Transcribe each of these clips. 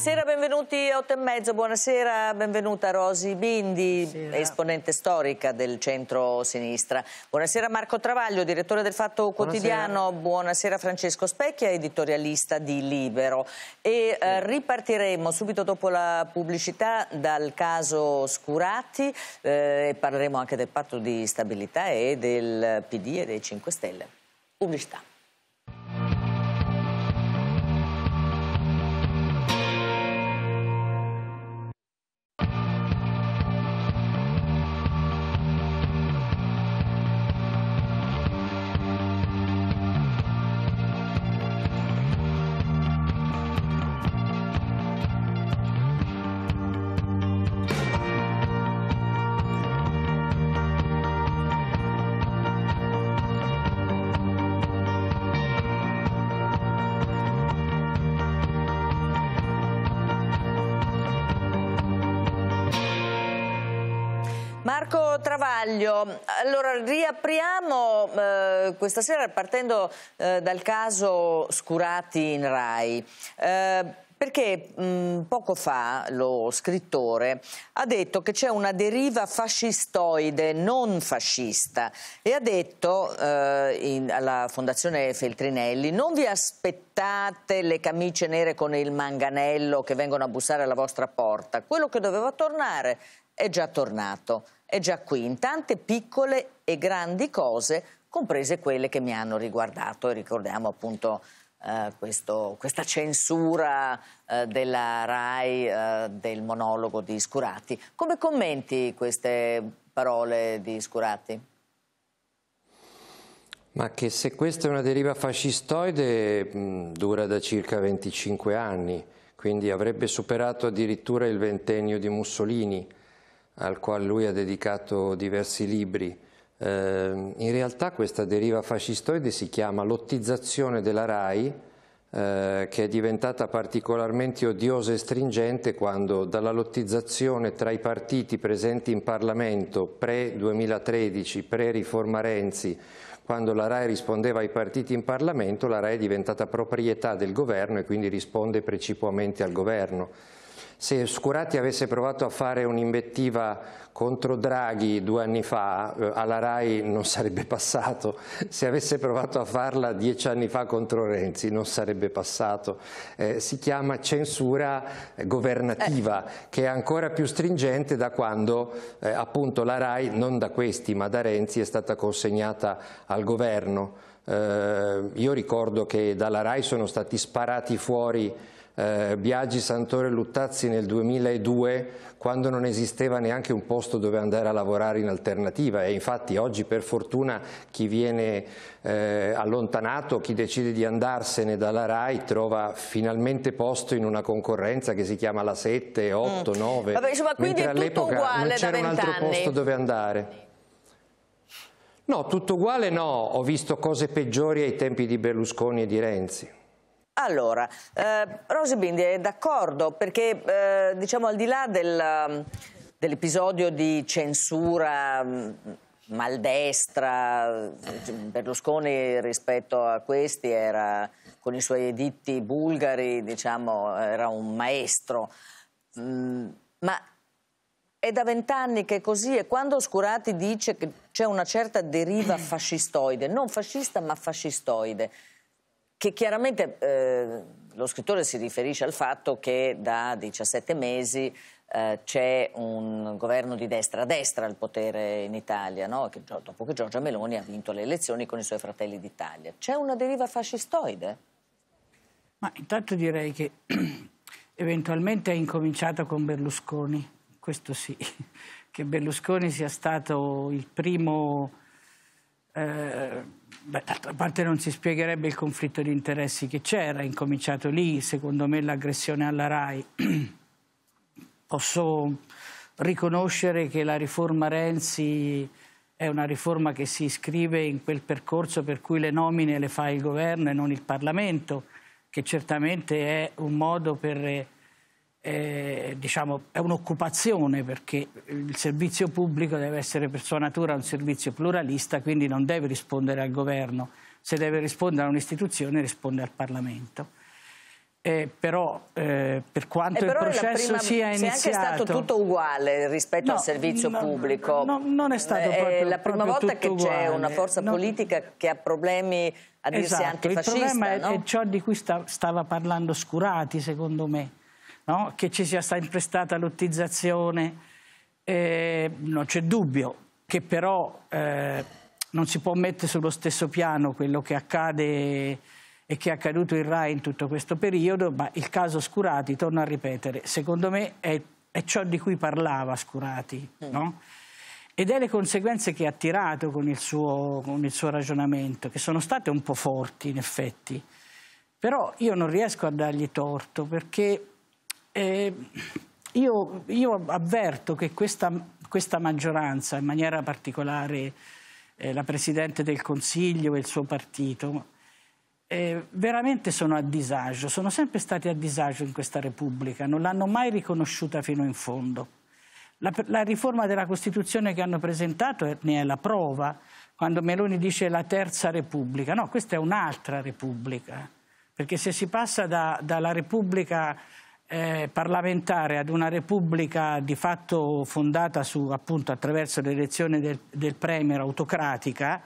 Buonasera, benvenuti a 8 e mezzo, buonasera, benvenuta Rosi Bindi, buonasera. esponente storica del centro-sinistra. Buonasera Marco Travaglio, direttore del Fatto Quotidiano, buonasera, buonasera Francesco Specchia, editorialista di Libero. E eh, sì. eh, ripartiremo subito dopo la pubblicità dal caso Scurati eh, e parleremo anche del patto di stabilità e del PD e dei 5 Stelle. Pubblicità. Travaglio, allora riapriamo eh, questa sera partendo eh, dal caso Scurati in Rai. Eh, perché mh, mm, poco fa lo scrittore ha detto che c'è una deriva fascistoide, non fascista, e ha detto eh, in, alla Fondazione Feltrinelli non vi aspettate le camicie nere con il manganello che vengono a bussare alla vostra porta, quello che doveva tornare è già tornato è già qui, in tante piccole e grandi cose, comprese quelle che mi hanno riguardato. E ricordiamo appunto eh, questo, questa censura eh, della RAI eh, del monologo di Scurati. Come commenti queste parole di Scurati? Ma che se questa è una deriva fascistoide mh, dura da circa 25 anni, quindi avrebbe superato addirittura il ventennio di Mussolini al quale lui ha dedicato diversi libri. Eh, in realtà questa deriva fascistoide si chiama lottizzazione della RAI, eh, che è diventata particolarmente odiosa e stringente quando dalla lottizzazione tra i partiti presenti in Parlamento pre-2013, pre-riforma Renzi, quando la RAI rispondeva ai partiti in Parlamento, la RAI è diventata proprietà del governo e quindi risponde precipuamente al governo se Scurati avesse provato a fare un'invettiva contro Draghi due anni fa, eh, alla RAI non sarebbe passato, se avesse provato a farla dieci anni fa contro Renzi non sarebbe passato, eh, si chiama censura governativa eh. che è ancora più stringente da quando eh, appunto la RAI, non da questi ma da Renzi, è stata consegnata al governo. Eh, io ricordo che dalla RAI sono stati sparati fuori eh, Biagi, Santore, Luttazzi nel 2002 quando non esisteva neanche un posto dove andare a lavorare in alternativa e infatti oggi per fortuna chi viene eh, allontanato, chi decide di andarsene dalla RAI trova finalmente posto in una concorrenza che si chiama la 7, 8, mm. 9, Vabbè, insomma, quindi mentre all'epoca non c'era un altro posto dove andare. No, tutto uguale no, ho visto cose peggiori ai tempi di Berlusconi e di Renzi. Allora, eh, Rosy Bindi è d'accordo perché eh, diciamo al di là del, mm, dell'episodio di censura mm, maldestra, mm, Berlusconi rispetto a questi era con i suoi editti bulgari, diciamo, era un maestro. Mm, ma è da vent'anni che è così e quando Oscurati dice che c'è una certa deriva fascistoide, non fascista ma fascistoide, che chiaramente eh, lo scrittore si riferisce al fatto che da 17 mesi eh, c'è un governo di destra a destra al potere in Italia, no? che, dopo che Giorgia Meloni ha vinto le elezioni con i suoi fratelli d'Italia. C'è una deriva fascistoide? Ma intanto direi che eventualmente è incominciata con Berlusconi, questo sì, che Berlusconi sia stato il primo eh, beh, d'altra parte non si spiegherebbe il conflitto di interessi che c'era, incominciato lì, secondo me, l'aggressione alla RAI. Posso riconoscere che la riforma Renzi è una riforma che si iscrive in quel percorso per cui le nomine le fa il governo e non il Parlamento, che certamente è un modo per eh, diciamo, è un'occupazione perché il servizio pubblico deve essere per sua natura un servizio pluralista, quindi non deve rispondere al governo, se deve rispondere a un'istituzione risponde al Parlamento. Eh, però eh, per quanto eh, il processo prima, sia iniziato... Se è anche stato tutto uguale rispetto no, al servizio no, pubblico. No, non è stato eh, proprio, È la prima volta che c'è una forza politica che ha problemi a dirsi esatto, antifascista. Il problema è, è ciò di cui sta, stava parlando Scurati, secondo me no? che ci sia sempre stata lottizzazione, eh, non c'è dubbio che però eh, non si può mettere sullo stesso piano quello che accade e che è accaduto in Rai in tutto questo periodo, ma il caso Scurati, torno a ripetere, secondo me è, è ciò di cui parlava Scurati, mm. no? ed è le conseguenze che ha tirato con il, suo, con il, suo, ragionamento, che sono state un po' forti in effetti, però io non riesco a dargli torto perché eh, io, io, avverto che questa, questa, maggioranza, in maniera particolare eh, la Presidente del Consiglio e il suo partito, eh, veramente sono a disagio, sono sempre stati a disagio in questa Repubblica, non l'hanno mai riconosciuta fino in fondo. La, la, riforma della Costituzione che hanno presentato ne è la prova, quando Meloni dice la terza Repubblica. No, questa è un'altra Repubblica, perché se si passa da, dalla Repubblica eh, parlamentare ad una repubblica di fatto fondata su, appunto, attraverso l'elezione del, del Premier autocratica,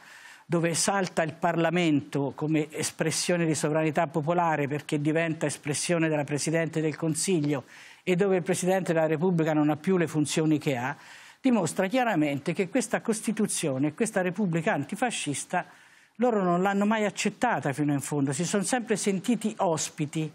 dove salta il Parlamento come espressione di sovranità popolare perché diventa espressione della Presidente del Consiglio e dove il Presidente della Repubblica non ha più le funzioni che ha, dimostra chiaramente che questa Costituzione, questa Repubblica antifascista, loro non l'hanno mai accettata fino in fondo, si sono sempre sentiti ospiti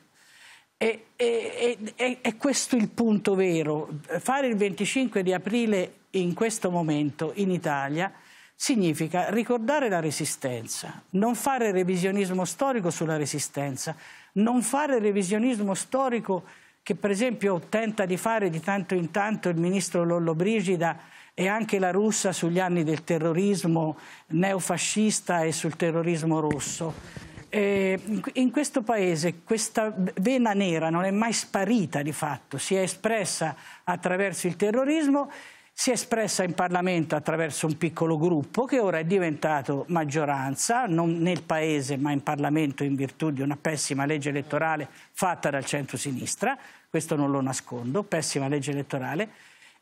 e, e, e, e, questo il punto vero. Fare il 25 di aprile in questo momento in Italia significa ricordare la resistenza, non fare revisionismo storico sulla resistenza, non fare revisionismo storico che per esempio tenta di fare di tanto in tanto il ministro Lollobrigida e anche la russa sugli anni del terrorismo neofascista e sul terrorismo rosso eh, in questo paese questa vena nera non è mai sparita di fatto, si è espressa attraverso il terrorismo, si è espressa in Parlamento attraverso un piccolo gruppo che ora è diventato maggioranza, non nel Paese ma in Parlamento in virtù di una pessima legge elettorale fatta dal centro-sinistra, questo non lo nascondo, pessima legge elettorale,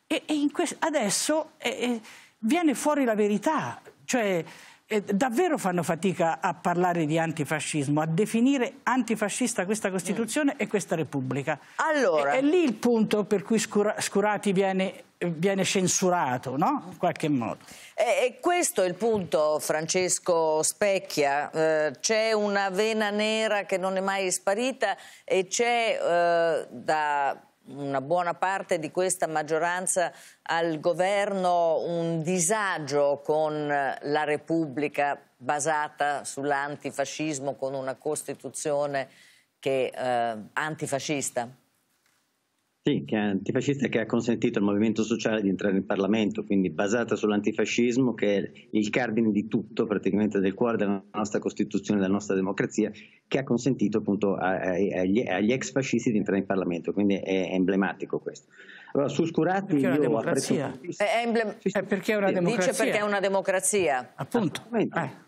e, e adesso eh, eh, viene fuori la verità, cioè, eh, davvero fanno fatica a parlare di antifascismo, a definire antifascista questa Costituzione mm. e questa Repubblica. Allora. E, è lì il punto per cui Scura, Scurati viene viene censurato, no? In qualche modo. E, questo è il punto, Francesco Specchia. Eh, c'è una vena nera che non è mai sparita e c'è eh, da una buona parte di questa maggioranza al governo un disagio con la Repubblica basata sull'antifascismo con una Costituzione che, eh, antifascista? Sì, che è antifascista che ha consentito al movimento sociale di entrare in Parlamento, quindi basata sull'antifascismo che è il cardine di tutto, praticamente del cuore della nostra Costituzione, della nostra democrazia, che ha consentito appunto agli, agli ex fascisti di entrare in Parlamento, quindi è emblematico questo. Allora, su Scurati perché io ho apprezzato... È, emblem... è perché è una democrazia. Dice perché è una democrazia. Appunto. Eh.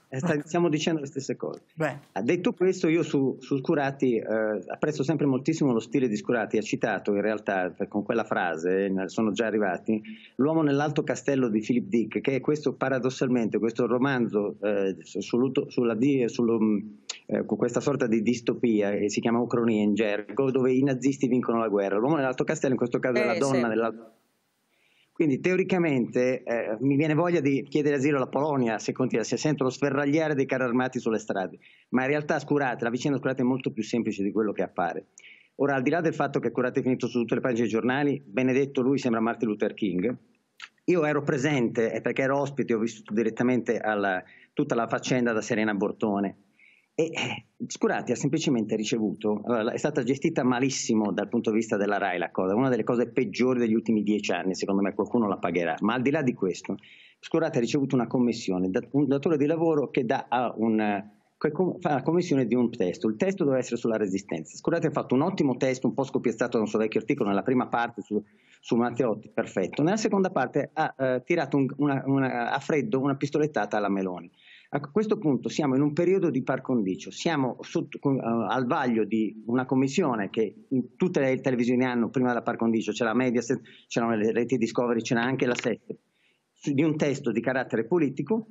Eh, stiamo dicendo le stesse cose. Beh. Detto questo, io su, su Scurati eh, apprezzo sempre moltissimo lo stile di Scurati, ha citato in realtà con quella frase, eh, sono già arrivati, L'uomo nell'alto castello di Philip Dick, che è questo paradossalmente, questo romanzo eh, sul, sulla, sulla, mm, eh, con questa sorta di distopia che si chiama Ucronia in gergo, dove i nazisti vincono la guerra. L'uomo nell'alto castello in questo caso è la eh, donna sì. nell'alto quindi teoricamente eh, mi viene voglia di chiedere asilo alla Polonia se continua, se sento lo sferragliare dei carri armati sulle strade, ma in realtà scurate, la vicenda scurate è molto più semplice di quello che appare. Ora, al di là del fatto che Curate è finito su tutte le pagine dei giornali, benedetto lui sembra Martin Luther King, io ero presente perché ero ospite, ho vissuto direttamente alla, tutta la faccenda da Serena Bortone e eh, Scurati ha semplicemente ricevuto, è stata gestita malissimo dal punto di vista della RAI la cosa, una delle cose peggiori degli ultimi dieci anni, secondo me qualcuno la pagherà, ma al di là di questo, Scurati ha ricevuto una commissione, da un datore di lavoro che dà a un fa la commissione di un testo. Il testo doveva essere sulla resistenza. Scusate, ha fatto un ottimo testo, un po' scopiazzato da un suo vecchio articolo nella prima parte su, su Matteotti, perfetto. Nella seconda parte ha eh, tirato un, una, una, a freddo una pistolettata alla Meloni. A questo punto siamo in un periodo di par condicio, siamo sotto, uh, al vaglio di una commissione che tutte le televisioni hanno prima della par condicio, la Mediaset, c'erano le reti Discovery, c'era anche la SET, di un testo di carattere politico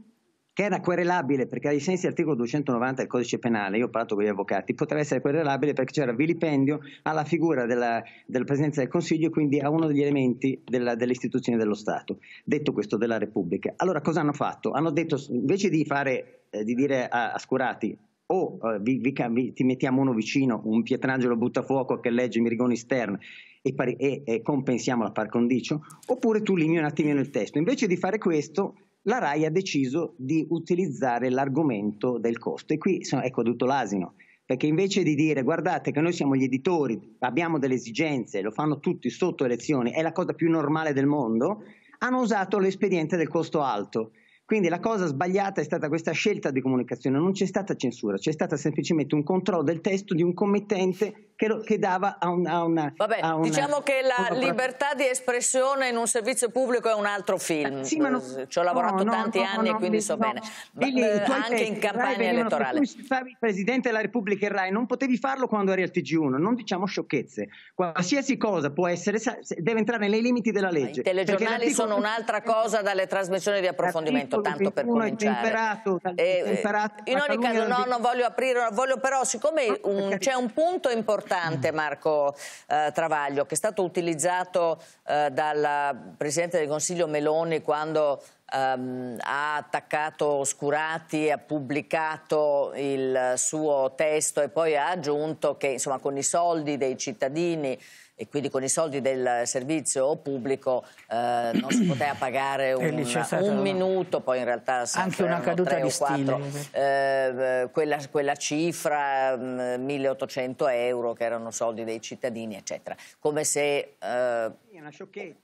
che era querelabile perché ai sensi dell'articolo 290 del codice penale, io ho parlato con gli avvocati, poteva essere querelabile perché c'era vilipendio alla figura della, della Presidenza del Consiglio e quindi a uno degli elementi della, delle istituzioni dello Stato, detto questo della Repubblica. Allora cosa hanno fatto? Hanno detto invece di, fare, eh, di dire a, a Scurati o oh, eh, vi, vi, ti mettiamo uno vicino, un Pietrangelo Buttafuoco che legge Mirigoni Stern e, pari, e, e compensiamo la par condicio, oppure tu li un attimino il testo. Invece di fare questo la RAI ha deciso di utilizzare l'argomento del costo. E qui è caduto ecco, l'asino, perché invece di dire guardate che noi siamo gli editori, abbiamo delle esigenze, lo fanno tutti sotto elezioni, è la cosa più normale del mondo, hanno usato l'espediente del costo alto. Quindi la cosa sbagliata è stata questa scelta di comunicazione, non c'è stata censura, c'è stato semplicemente un controllo del testo di un committente che, lo, che dava a, un, a una... Vabbè, a una, diciamo che la una... libertà di espressione in un servizio pubblico è un altro film, eh, sì, ma non, eh, ci ho lavorato no, tanti no, anni no, quindi so bene, ma, Lì, eh, anche in campagna elettorale. Se fai il Presidente della Repubblica e RAI non potevi farlo quando eri al TG1, non diciamo sciocchezze, qualsiasi cosa può essere, deve entrare nei limiti della legge. I telegiornali sono un'altra cosa dalle trasmissioni di approfondimento tanto tanto per cominciare. Temperato, eh, eh, temperato, in ogni caso no, non voglio aprire, voglio però siccome ah, c'è un punto importante Marco eh, Travaglio che è stato utilizzato eh, dal Presidente del Consiglio Meloni quando Um, ha attaccato Oscurati, ha pubblicato il suo testo e poi ha aggiunto che insomma, con i soldi dei cittadini e quindi con i soldi del servizio pubblico eh, non si poteva pagare un, un minuto, poi in realtà anche una caduta di quattro, stile. Eh, eh, quella, quella, cifra, 1800 mm, euro che erano soldi dei cittadini, eccetera. Come se eh,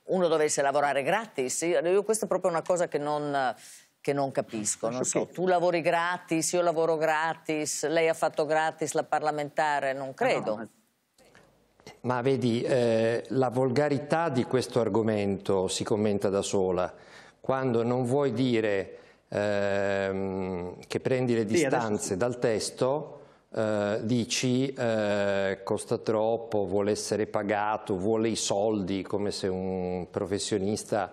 uno dovesse lavorare gratis. Io, questa è proprio una cosa che non, che non capisco. Non so, tu lavori gratis, io lavoro gratis, lei ha fatto gratis la parlamentare, non credo. Ma vedi, eh, la volgarità di questo argomento si commenta da sola. Quando non vuoi dire ehm, che prendi le distanze sì, adesso... dal testo, eh, dici eh, costa troppo, vuole essere pagato, vuole i soldi, come se un professionista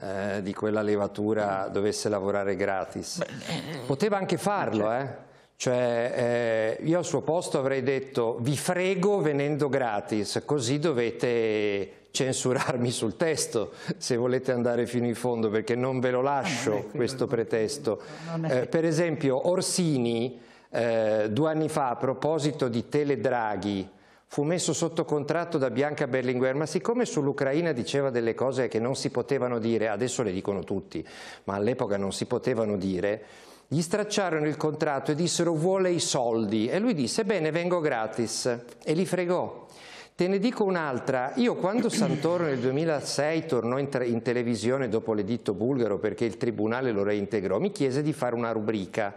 eh, di quella levatura dovesse lavorare gratis. Eh, eh. Poteva anche farlo, cioè? eh? Cioè, eh, io al suo posto avrei detto vi frego venendo gratis, così dovete censurarmi sul testo se volete andare fino in fondo perché non ve lo lascio no, ah, questo pretesto. Eh, per esempio Orsini eh, due anni fa a proposito di Teledraghi fu messo sotto contratto da Bianca Berlinguer, ma siccome sull'Ucraina diceva delle cose che non si potevano dire, adesso le dicono tutti, ma all'epoca non si potevano dire, gli stracciarono il contratto e dissero vuole i soldi e lui disse bene vengo gratis e li fregò. Te ne dico un'altra, io quando Santoro nel 2006 tornò in, in televisione dopo l'editto bulgaro perché il tribunale lo reintegrò, mi chiese di fare una rubrica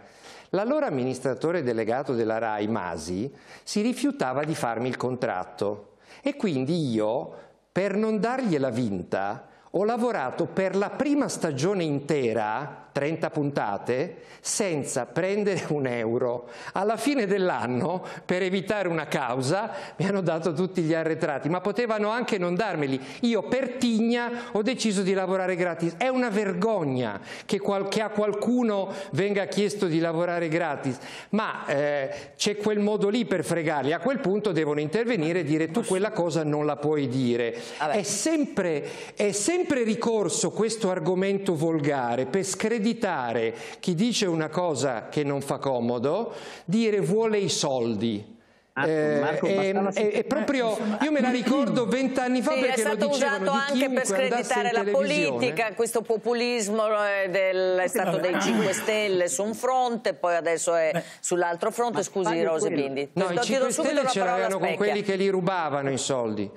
L'allora amministratore delegato della RAI, Masi, si rifiutava di farmi il contratto e quindi io, per non dargliela vinta, ho lavorato per la prima stagione intera 30 puntate senza prendere un euro. Alla fine dell'anno, per evitare una causa, mi hanno dato tutti gli arretrati, ma potevano anche non darmeli. Io per tigna ho deciso di lavorare gratis. È una vergogna che, qual che a qualcuno venga chiesto di lavorare gratis, ma eh, c'è quel modo lì per fregarli. A quel punto devono intervenire e dire tu quella cosa non la puoi dire. È sempre, è sempre ricorso questo argomento volgare per screditare screditare chi dice una cosa che non fa comodo, dire vuole i soldi. Eh, Marco, eh, eh, proprio io me la ricordo vent'anni fa sì, perché lo usato anche per screditare la politica questo populismo eh, del, è stato dei 5 Stelle su un fronte poi adesso è sull'altro fronte scusi Rose Bindi no, i 5 Stelle ce l'avevano con quelli che li rubavano i soldi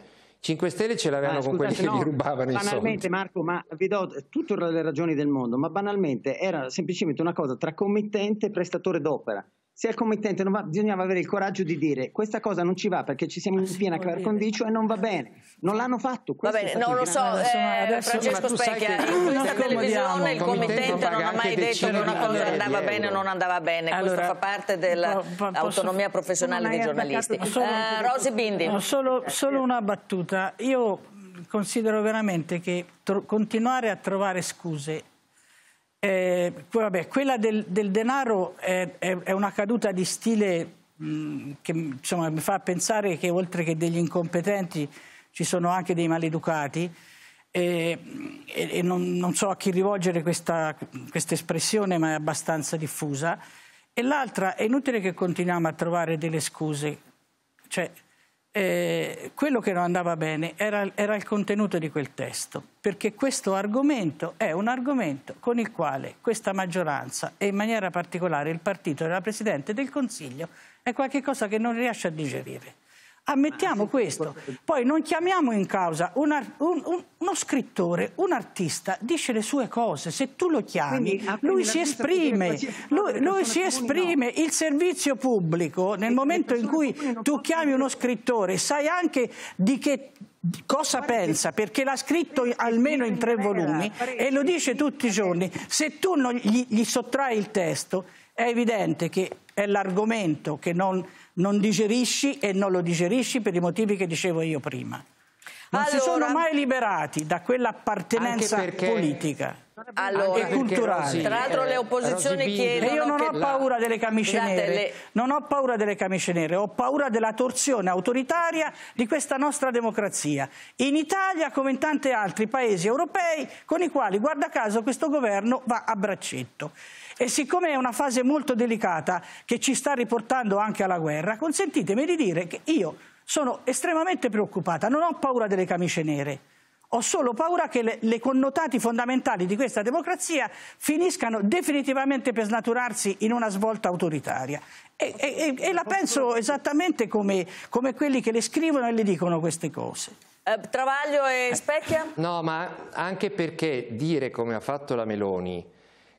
5 Stelle ce l'avevano con quelli no, che gli rubavano i soldi. Banalmente Marco, ma vi do tutte le ragioni del mondo, ma banalmente era semplicemente una cosa tra committente e prestatore d'opera se il committente non va, bisognava avere il coraggio di dire questa cosa non ci va perché ci siamo ah, in piena clare condicio e non va bene. Non l'hanno fatto. Va bene, non lo so, eh, Francesco Specchia, in questa televisione il committente non ha mai detto che una cosa andava bene o non andava bene. Allora, Questo fa parte dell'autonomia professionale dei giornalisti. Solo, uh, Rosy Bindi. No, solo, solo una battuta. Io considero veramente che continuare a trovare scuse eh, vabbè, quella del, del denaro è, è, è, una caduta di stile mh, che insomma, mi fa pensare che oltre che degli incompetenti ci sono anche dei maleducati e, e non, non, so a chi rivolgere questa quest espressione ma è abbastanza diffusa e l'altra è inutile che continuiamo a trovare delle scuse cioè, eh, quello che non andava bene era, era, il contenuto di quel testo, perché questo argomento è un argomento con il quale questa maggioranza e in maniera particolare il partito della Presidente del Consiglio è qualcosa che non riesce a digerire. Ammettiamo questo. Poi non chiamiamo in causa un, un, un, uno scrittore, un artista, dice le sue cose. Se tu lo chiami, quindi, lui si esprime. Lui, lui si esprime. No. Il servizio pubblico, nel e momento in cui tu chiami uno scrittore, sai anche di che cosa pensa, perché l'ha scritto almeno in tre volumi e lo dice tutti i giorni. Se tu non gli, gli sottrai il testo, è evidente che è l'argomento che non non digerisci e non lo digerisci per i motivi che dicevo io prima non allora, si sono mai liberati da quell'appartenenza perché... politica allora, culturali. Tra l'altro le eh, opposizioni chiedono... E io non ho paura la... delle camicie Scusate, nere, le... non ho paura delle camicie nere, ho paura della torsione autoritaria di questa nostra democrazia. In Italia, come in tanti altri paesi europei, con i quali, guarda caso, questo governo va a braccetto. E siccome è una fase molto delicata che ci sta riportando anche alla guerra, consentitemi di dire che io sono estremamente preoccupata, non ho paura delle camicie nere, ho solo paura che le, le, connotati fondamentali di questa democrazia finiscano definitivamente per snaturarsi in una svolta autoritaria. E, e, e la penso esattamente come, come quelli che le scrivono e le dicono queste cose. Eh, Travaglio e eh. Specchia? No, ma anche perché dire, come ha fatto la Meloni,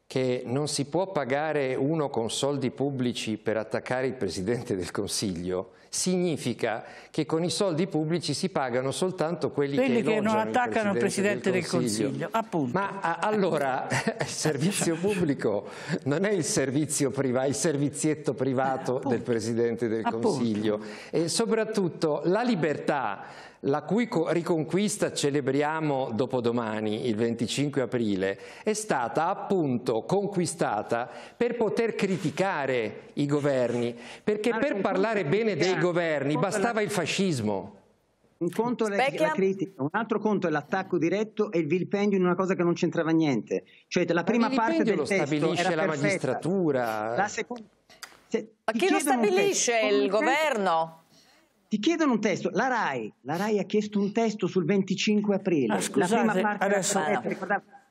che non si può pagare uno con soldi pubblici per attaccare il Presidente del Consiglio significa che con i soldi pubblici si pagano soltanto quelli, quelli che, che non attaccano il Presidente, del, Consiglio. Del Consiglio. Ma a, allora il servizio pubblico non è il, servizio priva, il servizietto privato eh, Appunto. del Presidente del Appunto. Consiglio e soprattutto la libertà la cui riconquista celebriamo dopodomani, il 25 aprile, è stata appunto conquistata per poter criticare i governi, perché Marco, ah, per parlare bene dei eh, governi bastava il fascismo. Un conto è la critica, un altro conto è l'attacco diretto e il vilpendio in una cosa che non c'entrava niente. Cioè la prima parte del lo stabilisce la magistratura. La seconda... Se Ma chi lo stabilisce? Il governo? Ti chiedono un testo, la RAI, la RAI ha chiesto un testo sul 25 aprile, ah, scusate, la prima parte adesso, della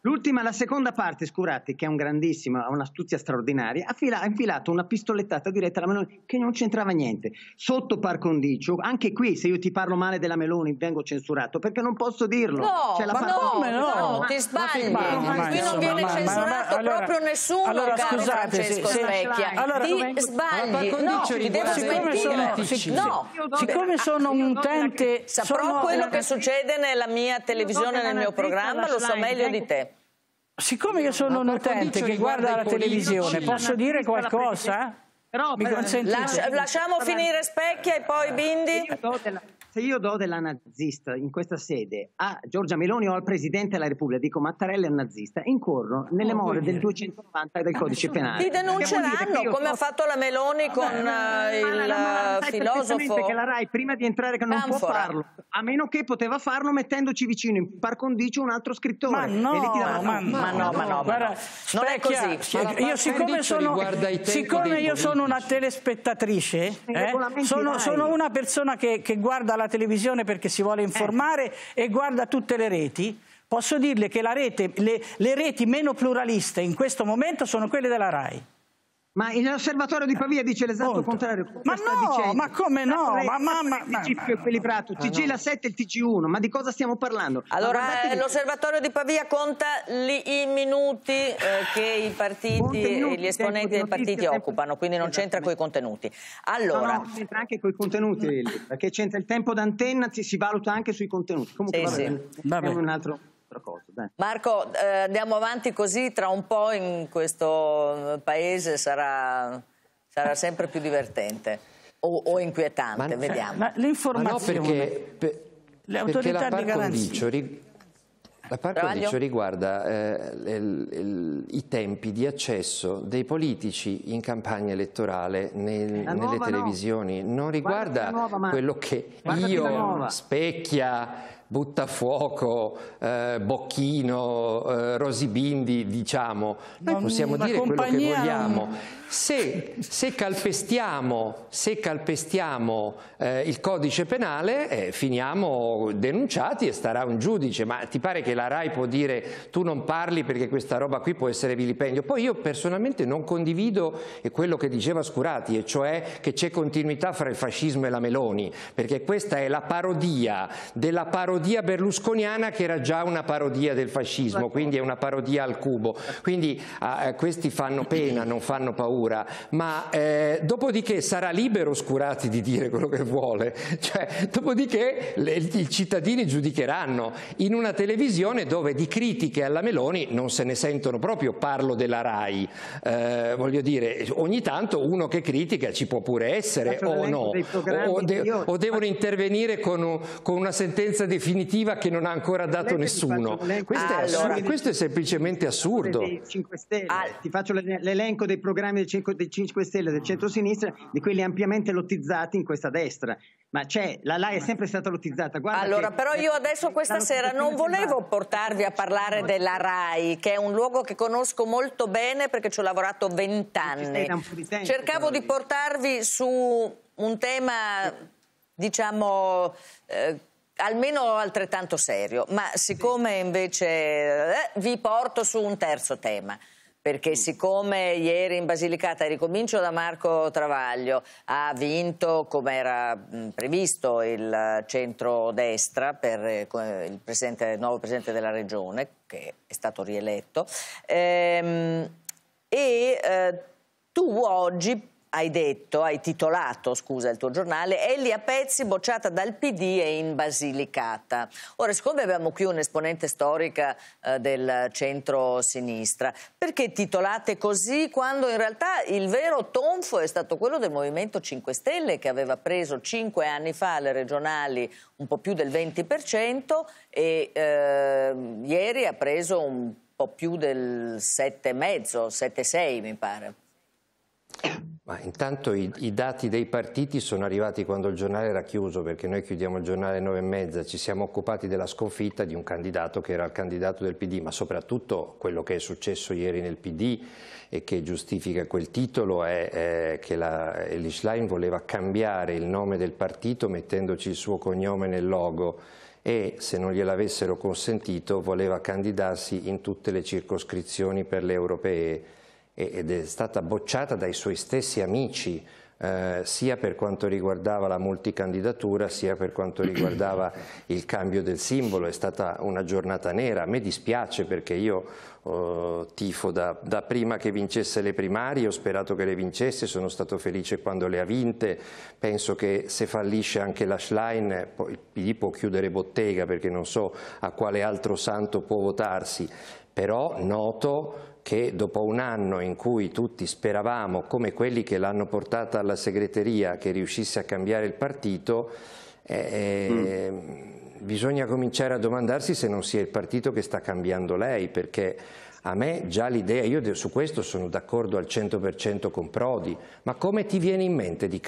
L'ultima, la seconda parte, scurati, che è un grandissimo, ha un'astuzia straordinaria, ha, infilato una pistolettata diretta alla Meloni che non c'entrava niente. Sotto par condicio, anche qui se io ti parlo male della Meloni vengo censurato perché non posso dirlo. No, C'è cioè, la ma no, no, no, ti sbagli. qui non viene ma, censurato ma, ma, proprio allora, nessuno, allora, caro scusate, Francesco Specchia. allora, ti sbagli. No, ti devo siccome sono, sic no. siccome sono un utente... Saprò quello che succede nella mia televisione, nel mio programma, lo so meglio di te. Siccome io sono un utente che guarda la televisione, posso dire qualcosa? Però, Mi consentite? Lascia, lasciamo finire Specchia e poi Bindi se io do della nazista in questa sede a Giorgia Meloni o al Presidente della Repubblica, dico Mattarella è un nazista, incorro nelle oh, more del 290 del codice penale. Ti denunceranno come so... ha fatto la Meloni con Vabbè, eh, il ma la, ma filosofo. che la RAI prima di entrare che non Canfora. può farlo, a meno che poteva farlo mettendoci vicino in par condicio un altro scrittore. Ma no, ma, ma, ma no, ma no, guarda, no. non è così. Cioè, io, io siccome, sono, siccome io sono una telespettatrice, eh, sono, sono, una persona che, che guarda la la televisione perché si vuole eh. informare eh. e guarda tutte le reti, posso dirle che rete, le, le reti meno pluraliste in questo momento sono quelle della RAI. Ma l'osservatorio di eh, Pavia dice l'esatto Oltre. contrario. ma no, dicendo. ma come no? Ma, ma, ma, ma, TG equilibrato, eh, TG la 7 e il TG1, ma di cosa stiamo parlando? Allora, eh, l'osservatorio di Pavia conta li, i minuti eh, che i partiti e gli esponenti dei partiti tempo, occupano, quindi non c'entra coi contenuti. Allora, no, no, c'entra anche coi contenuti, mm. perché c'entra il tempo d'antenna, si valuta anche sui contenuti. Comunque, sì, va bene, sì. Va bene. un altro... Cosa, Marco, eh, andiamo avanti così, tra un po' in questo eh, paese sarà, sarà sempre più divertente o, o inquietante, ma, vediamo. Ma l'informazione, no perché, per, le autorità di garanzia... la par condicio riguarda eh, il, il, i tempi di accesso dei politici in campagna elettorale nel, nelle televisioni, no. non riguarda nuova, quello che io, Specchia Buttafuoco, eh, Bocchino, eh, Rosibindi, diciamo, noi possiamo dire quello che vogliamo. Se, se calpestiamo, se calpestiamo eh, il codice penale eh, finiamo denunciati e starà un giudice, ma ti pare che la RAI può dire tu non parli perché questa roba qui può essere vilipendio? Poi io personalmente non condivido eh, quello che diceva Scurati, e cioè che c'è continuità fra il fascismo e la Meloni, perché questa è la parodia della parodia berlusconiana che era già una parodia del fascismo, quindi è una parodia al cubo. Quindi ah, eh, questi fanno pena, non fanno paura paura, ma eh, dopodiché sarà libero Scurati di dire quello che vuole, cioè, dopodiché le, i cittadini giudicheranno in una televisione dove di critiche alla Meloni non se ne sentono proprio, parlo della RAI, eh, voglio dire, ogni tanto uno che critica ci può pure essere o no, o, de io... o, devono intervenire con, con, una sentenza definitiva che non ha ancora dato nessuno, questo, ah, è allora, questo, è semplicemente assurdo. Ah. Ti faccio l'elenco dei programmi del 5 Stelle, del mm. centro-sinistra, di quelli ampiamente lottizzati in questa destra. Ma c'è, la LAI è sempre stata lottizzata. Guarda allora, che, però io adesso questa sera non volevo portarvi a parlare della RAI, che è un luogo che conosco molto bene perché ci ho lavorato vent'anni. Cercavo di portarvi su un tema, diciamo... Eh, almeno altrettanto serio, ma siccome invece eh, vi porto su un terzo tema perché mm. siccome ieri in Basilicata, ricomincio da Marco Travaglio, ha vinto come era mm, previsto il centro-destra per eh, il, presidente, il, nuovo presidente della regione, che è stato rieletto, ehm, e eh, tu oggi hai detto, hai titolato, scusa, il tuo giornale, Elia pezzi bocciata dal PD e in Basilicata. Ora, siccome abbiamo qui un'esponente storica eh, del centro-sinistra, perché titolate così quando in realtà il vero tonfo è stato quello del Movimento 5 Stelle che aveva preso cinque anni fa le regionali un po' più del 20% e eh, ieri ha preso un po' più del 7,5, 7,6 mi pare. Ma intanto i, i, dati dei partiti sono arrivati quando il giornale era chiuso, perché noi chiudiamo il giornale alle 9 e mezza, ci siamo occupati della sconfitta di un candidato che era il candidato del PD, ma soprattutto quello che è successo ieri nel PD e che giustifica quel titolo è, è che la, Eli voleva cambiare il nome del partito mettendoci il suo cognome nel logo e se non gliel'avessero consentito voleva candidarsi in tutte le circoscrizioni per le europee ed è stata bocciata dai suoi stessi amici eh, sia per quanto riguardava la multicandidatura sia per quanto riguardava il cambio del simbolo, è stata una giornata nera, a me dispiace perché io eh, tifo da, da, prima che vincesse le primarie, ho sperato che le vincesse, sono stato felice quando le ha vinte, penso che se fallisce anche la Schlein il PD può chiudere bottega perché non so a quale altro santo può votarsi, però noto che dopo un anno in cui tutti speravamo, come quelli che l'hanno portata alla segreteria, che riuscisse a cambiare il partito, eh, mm. bisogna cominciare a domandarsi se non sia il partito che sta cambiando lei, perché a me già l'idea, io su questo sono d'accordo al 100% con Prodi, ma come ti viene in mente di,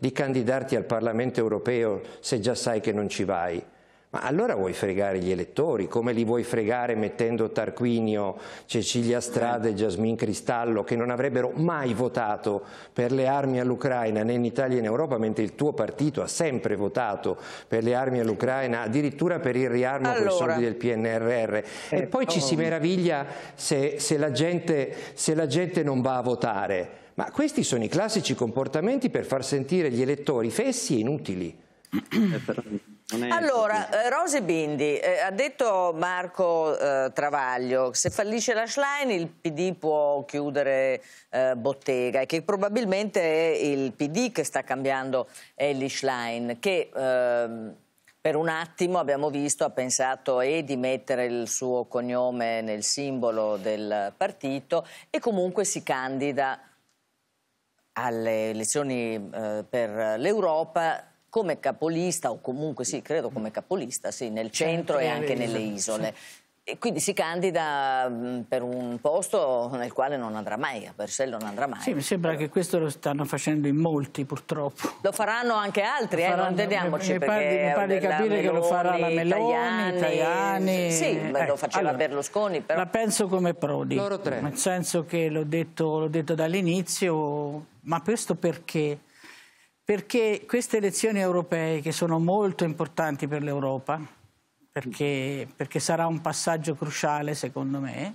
di candidarti al Parlamento europeo se già sai che non ci vai? Ma allora vuoi fregare gli elettori, come li vuoi fregare mettendo Tarquinio, Cecilia Strada e Jasmin Cristallo, che non avrebbero mai votato per le armi all'Ucraina né in Italia né in Europa, mentre il tuo partito ha sempre votato per le armi all'Ucraina, addirittura per il riarmo allora. con i soldi del PNRR. e eh, poi ci si oh. meraviglia se, se, la gente, se la gente non va a votare. Ma questi sono i classici comportamenti per far sentire gli elettori fessi e inutili. Allora, eh, Rose Bindi, eh, ha detto Marco eh, Travaglio, se fallisce la Schlein il PD può chiudere eh, bottega e che probabilmente è il PD che sta cambiando Ellie Schlein, che ehm, per un attimo abbiamo visto ha pensato e eh, di mettere il suo cognome nel simbolo del partito e comunque si candida alle elezioni eh, per l'Europa come capolista, o comunque sì, credo come capolista, sì, nel certo, centro e anche nelle isole. E quindi si candida mm, per un posto nel quale non andrà mai, a Bersello non andrà mai. Sì, mi sembra che questo lo stanno facendo in molti purtroppo. Lo faranno anche altri, eh, faranno, eh, non intendiamoci. Mi, mi pare di capire Meloni, che lo farà la Meloni, Tajani. Tajani sì, eh, lo ecco, faceva allora, Berlusconi. Però. La penso come Prodi, nel senso che l'ho detto, detto dall'inizio, ma questo perché perché queste elezioni europee, che sono molto importanti per l'Europa, perché, perché, sarà un passaggio cruciale secondo me,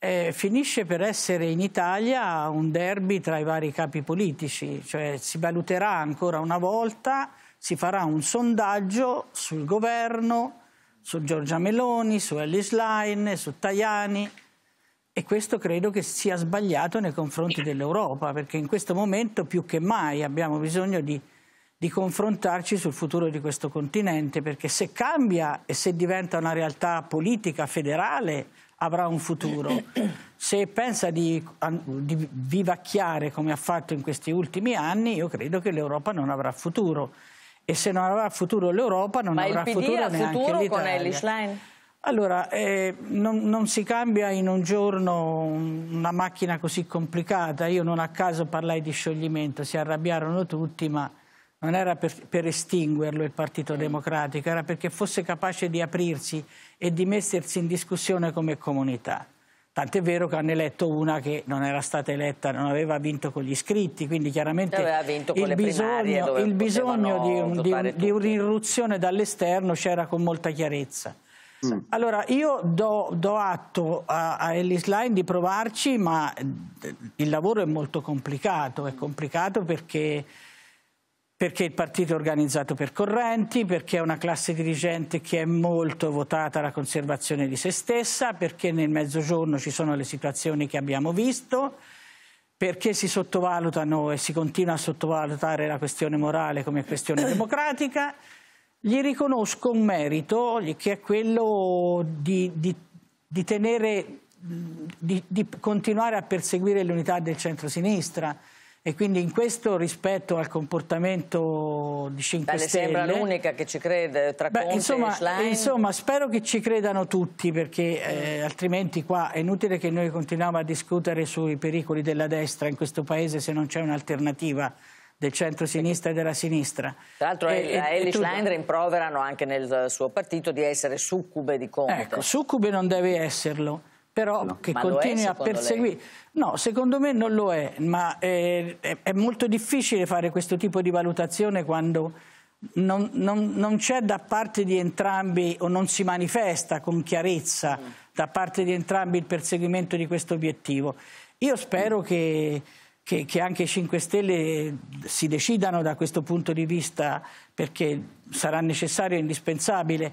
eh, finisce per essere in Italia un derby tra i vari capi politici, cioè si valuterà ancora una volta, si farà un sondaggio sul governo, su Giorgia Meloni, su Alice Line, su Tajani, e questo credo che sia sbagliato nei confronti dell'Europa, perché in questo momento più che mai abbiamo bisogno di, di, confrontarci sul futuro di questo continente, perché se cambia e se diventa una realtà politica federale avrà un futuro. Se pensa di, di vivacchiare come ha fatto in questi ultimi anni, io credo che l'Europa non avrà futuro. E se non avrà futuro l'Europa, non Ma avrà futuro l'Italia. Ma il PD ha futuro con Ellis Line? Allora, eh, non, non, si cambia in un giorno una macchina così complicata. Io non a caso parlai di scioglimento, si arrabbiarono tutti, ma non era per, per estinguerlo il Partito mm. Democratico, era perché fosse capace di aprirsi e di mettersi in discussione come comunità. Tant'è vero che hanno eletto una che non era stata eletta, non aveva vinto con gli iscritti, quindi chiaramente il bisogno, il bisogno di, un, di, un, di un'irruzione dall'esterno c'era con molta chiarezza. Mm. Allora, io do, do atto a, a Ellis Line di provarci, ma eh, il lavoro è molto complicato. È complicato perché, perché il partito è organizzato per correnti, perché è una classe dirigente che è molto votata alla conservazione di se stessa, perché nel mezzogiorno ci sono le situazioni che abbiamo visto, perché si sottovalutano e si continua a sottovalutare la questione morale come questione democratica gli riconosco un merito che è quello di, di, di, tenere, di continuare a perseguire l'unità del centro-sinistra e quindi in questo rispetto al comportamento di 5 Beh, Stelle... Le sembra l'unica che ci crede tra Beh, insomma, insomma, spero che ci credano tutti perché eh, altrimenti qua è inutile che noi continuiamo a discutere sui pericoli della destra in questo paese se non c'è un'alternativa del centro-sinistra e della sinistra. Tra l'altro e, la eh, Ellis rimproverano anche nel suo partito di essere succube di Conte. Ecco, succube non deve esserlo, però no. che ma continui è, a perseguire... No, secondo me non lo è, ma è, eh, è, è molto difficile fare questo tipo di valutazione quando non, non, non c'è da parte di entrambi o non si manifesta con chiarezza mm. da parte di entrambi il perseguimento di questo obiettivo. Io spero mm. che che, che, anche i 5 Stelle si decidano da questo punto di vista perché sarà necessario e indispensabile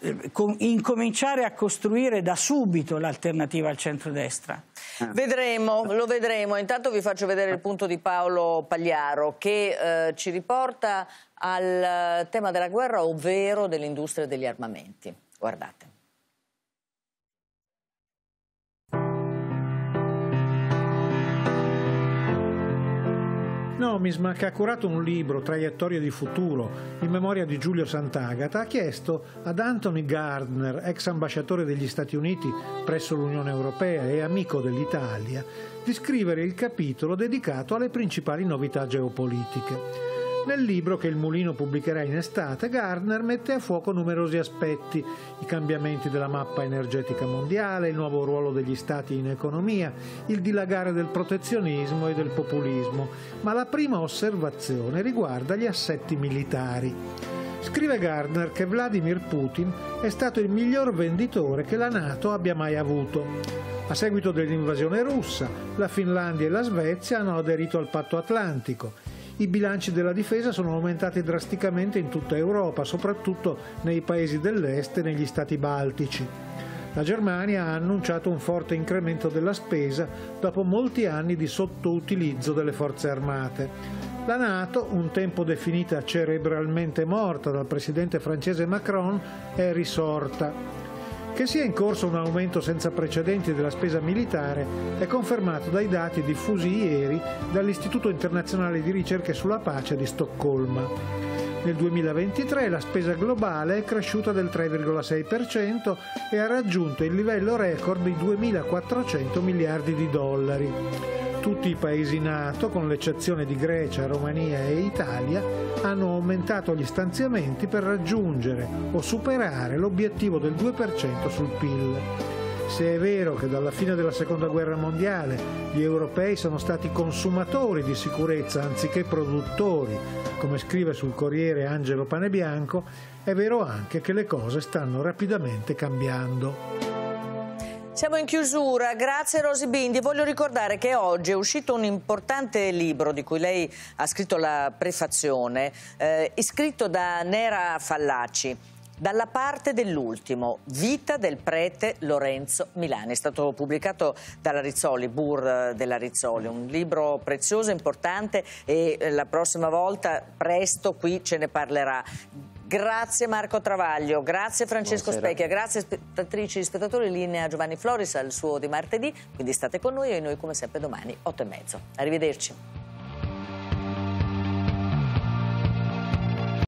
eh, incominciare a costruire da subito l'alternativa al centrodestra. Ah. Vedremo, lo vedremo. Intanto vi faccio vedere il punto di Paolo Pagliaro che eh, ci riporta al eh, tema della guerra, ovvero dell'industria degli armamenti. Guardate. Nomisma, che ha curato un libro, Traiettorie di futuro, in memoria di Giulio Sant'Agata, ha chiesto ad Anthony Gardner, ex ambasciatore degli Stati Uniti presso l'Unione Europea e amico dell'Italia, di scrivere il capitolo dedicato alle principali novità geopolitiche. Nel libro che il Mulino pubblicherà in estate, Gardner mette a fuoco numerosi aspetti, i cambiamenti della mappa energetica mondiale, il nuovo ruolo degli stati in economia, il dilagare del protezionismo e del populismo, ma la prima osservazione riguarda gli assetti militari. Scrive Gardner che Vladimir Putin è stato il miglior venditore che la Nato abbia mai avuto. A seguito dell'invasione russa, la Finlandia e la Svezia hanno aderito al patto atlantico i bilanci della difesa sono aumentati drasticamente in tutta Europa, soprattutto nei paesi dell'est e negli stati baltici. La Germania ha annunciato un forte incremento della spesa dopo molti anni di sottoutilizzo delle forze armate. La Nato, un tempo definita cerebralmente morta dal presidente francese Macron, è risorta. Che sia in corso un aumento senza precedenti della spesa militare è confermato dai dati diffusi ieri dall'Istituto internazionale di ricerche sulla pace di Stoccolma. Nel 2023 la spesa globale è cresciuta del 3,6% e ha raggiunto il livello record di 2.400 miliardi di dollari. Tutti i paesi NATO, con l'eccezione di Grecia, Romania e Italia, hanno aumentato gli stanziamenti per raggiungere o superare l'obiettivo del 2% sul PIL se è vero che dalla fine della seconda guerra mondiale gli europei sono stati consumatori di sicurezza anziché produttori, come scrive sul Corriere Angelo Panebianco, è vero anche che le cose stanno rapidamente cambiando. Siamo in chiusura, grazie Rosy Bindi. Voglio ricordare che oggi è uscito un importante libro di cui lei ha scritto la prefazione, eh, iscritto da Nera Fallaci. Dalla parte dell'ultimo, Vita del prete Lorenzo Milani. È stato pubblicato dalla Rizzoli, Bur eh, della Rizzoli, un libro prezioso, importante e eh, la prossima volta, presto, qui ce ne parlerà. Grazie Marco Travaglio, grazie Francesco Buonasera. Specchia, grazie spettatrici e spettatori, linea Giovanni Floris al suo di martedì, quindi state con noi e noi come sempre domani 8 e mezzo. Arrivederci.